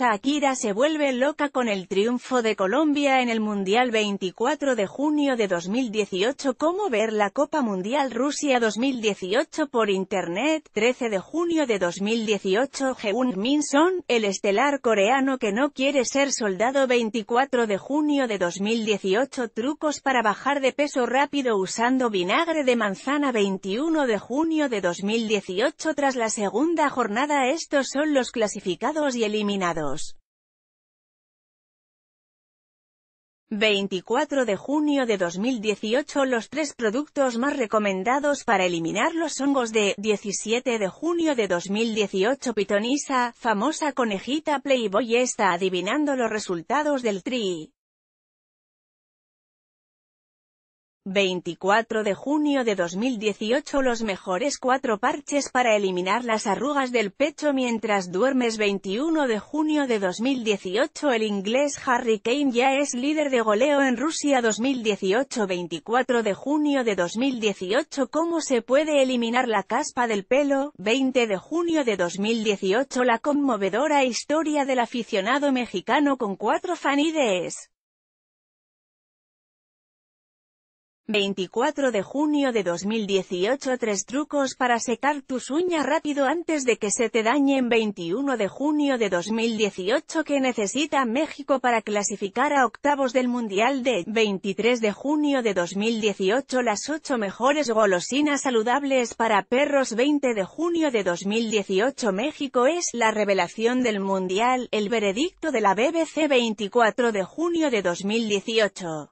Shakira se vuelve loca con el triunfo de Colombia en el Mundial 24 de junio de 2018 Cómo ver la Copa Mundial Rusia 2018 por Internet 13 de junio de 2018 Heung Min Son, el estelar coreano que no quiere ser soldado 24 de junio de 2018 Trucos para bajar de peso rápido usando vinagre de manzana 21 de junio de 2018 Tras la segunda jornada estos son los clasificados y eliminados 24 de junio de 2018 Los tres productos más recomendados para eliminar los hongos de 17 de junio de 2018 Pitonisa, famosa conejita Playboy está adivinando los resultados del tri. 24 de junio de 2018 Los mejores cuatro parches para eliminar las arrugas del pecho mientras duermes 21 de junio de 2018 El inglés Harry Kane ya es líder de goleo en Rusia 2018 24 de junio de 2018 ¿Cómo se puede eliminar la caspa del pelo? 20 de junio de 2018 La conmovedora historia del aficionado mexicano con cuatro fanides 24 de junio de 2018 tres trucos para secar tus uñas rápido antes de que se te dañen 21 de junio de 2018 que necesita México para clasificar a octavos del Mundial de 23 de junio de 2018 las 8 mejores golosinas saludables para perros 20 de junio de 2018 México es la revelación del Mundial, el veredicto de la BBC 24 de junio de 2018